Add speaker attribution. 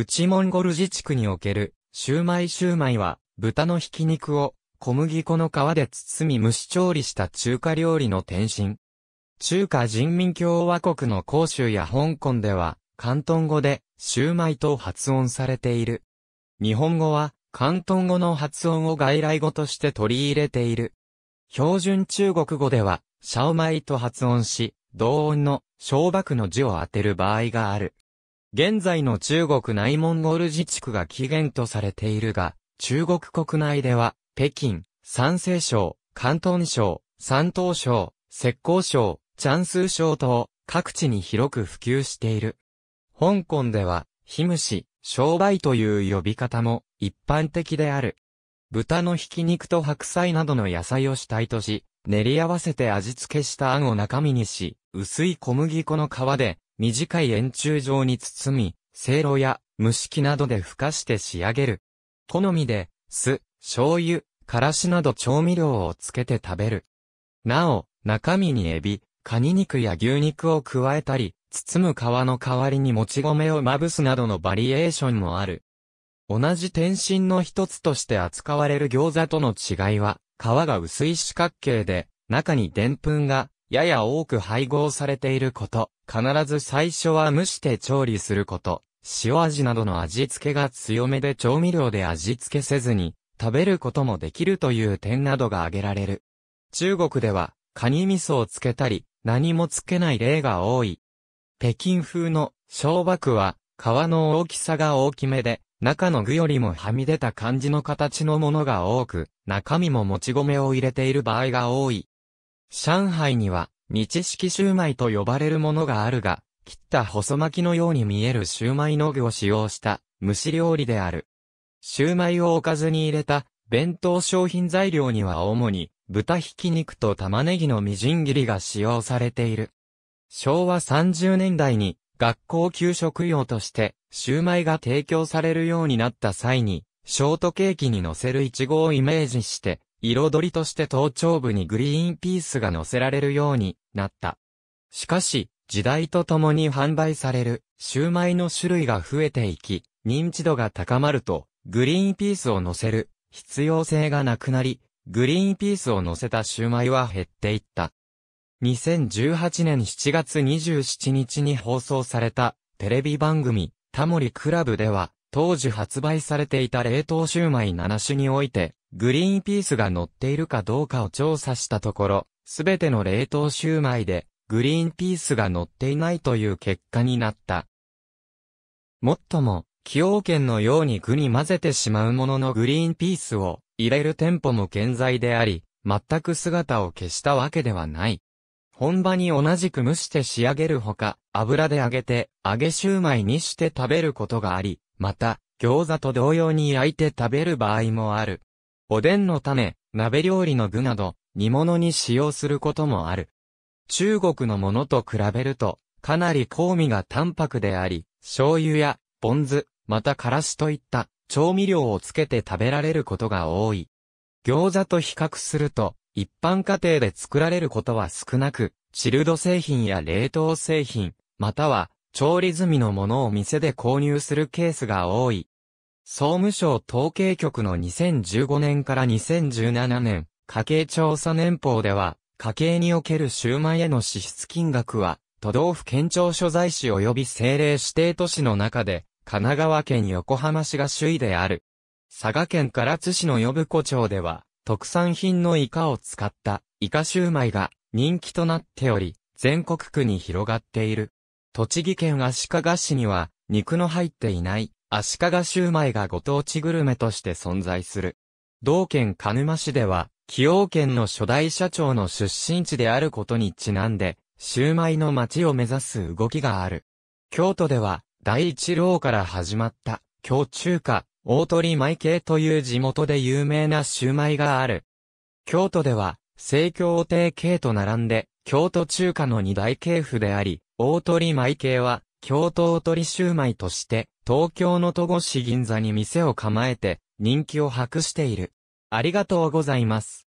Speaker 1: 内モンゴル自治区における、シューマイシューマイは、豚のひき肉を、小麦粉の皮で包み蒸し調理した中華料理の転身。中華人民共和国の広州や香港では、広東語で、シューマイと発音されている。日本語は、広東語の発音を外来語として取り入れている。標準中国語では、シャオマイと発音し、同音の小爆の字を当てる場合がある。現在の中国内モンゴル自治区が起源とされているが、中国国内では、北京、山西省、広東省、山東省、浙江省、チャンス省等、各地に広く普及している。香港では、ヒムシ、商売という呼び方も一般的である。豚のひき肉と白菜などの野菜を主体とし、練り合わせて味付けした餡を中身にし、薄い小麦粉の皮で短い円柱状に包み、せいろや蒸し器などで吹かして仕上げる。好みで、酢、醤油、からしなど調味料をつけて食べる。なお、中身にエビ、カニ肉や牛肉を加えたり、包む皮の代わりにもち米をまぶすなどのバリエーションもある。同じ天津の一つとして扱われる餃子との違いは、皮が薄い四角形で、中に澱粉が、やや多く配合されていること。必ず最初は蒸して調理すること。塩味などの味付けが強めで調味料で味付けせずに食べることもできるという点などが挙げられる。中国ではカニ味噌をつけたり何もつけない例が多い。北京風の小爆は皮の大きさが大きめで中の具よりもはみ出た感じの形のものが多く中身ももち米を入れている場合が多い。上海には道式シューマイと呼ばれるものがあるが、切った細巻きのように見えるシューマイの具を使用した蒸し料理である。シューマイをおかずに入れた弁当商品材料には主に豚ひき肉と玉ねぎのみじん切りが使用されている。昭和30年代に学校給食用としてシューマイが提供されるようになった際にショートケーキに乗せるイチゴをイメージして彩りとして頭頂部にグリーンピースが乗せられるようになった。しかし、時代とともに販売されるシューマイの種類が増えていき、認知度が高まると、グリーンピースを乗せる必要性がなくなり、グリーンピースを乗せたシューマイは減っていった。2018年7月27日に放送されたテレビ番組タモリクラブでは当時発売されていた冷凍シューマイ7種において、グリーンピースが乗っているかどうかを調査したところ、すべての冷凍シューマイで、グリーンピースが乗っていないという結果になった。もっとも、崎陽軒のように具に混ぜてしまうもののグリーンピースを入れる店舗も健在であり、全く姿を消したわけではない。本場に同じく蒸して仕上げるほか、油で揚げて、揚げシューマイにして食べることがあり、また、餃子と同様に焼いて食べる場合もある。おでんの種、鍋料理の具など、煮物に使用することもある。中国のものと比べると、かなり香味が淡白であり、醤油や、ポン酢、またからしといった調味料をつけて食べられることが多い。餃子と比較すると、一般家庭で作られることは少なく、チルド製品や冷凍製品、または調理済みのものを店で購入するケースが多い。総務省統計局の2015年から2017年、家計調査年報では、家計におけるシューマイへの支出金額は、都道府県庁所在市及び政令指定都市の中で、神奈川県横浜市が首位である。佐賀県唐津市の呼子町では、特産品のイカを使ったイカシューマイが人気となっており、全国区に広がっている。栃木県足利市には、肉の入っていない、足利シューマイがご当地グルメとして存在する。同県鹿沼市では、崎陽県の初代社長の出身地であることにちなんで、シューマイの街を目指す動きがある。京都では、第一郎から始まった、京中華、大鳥舞系という地元で有名なシューマイがある。京都では、西京亭系と並んで、京都中華の二大系譜であり、大鳥舞系は、京都大鳥シューマイとして、東京の戸越銀座に店を構えて、人気を博している。ありがとうございます。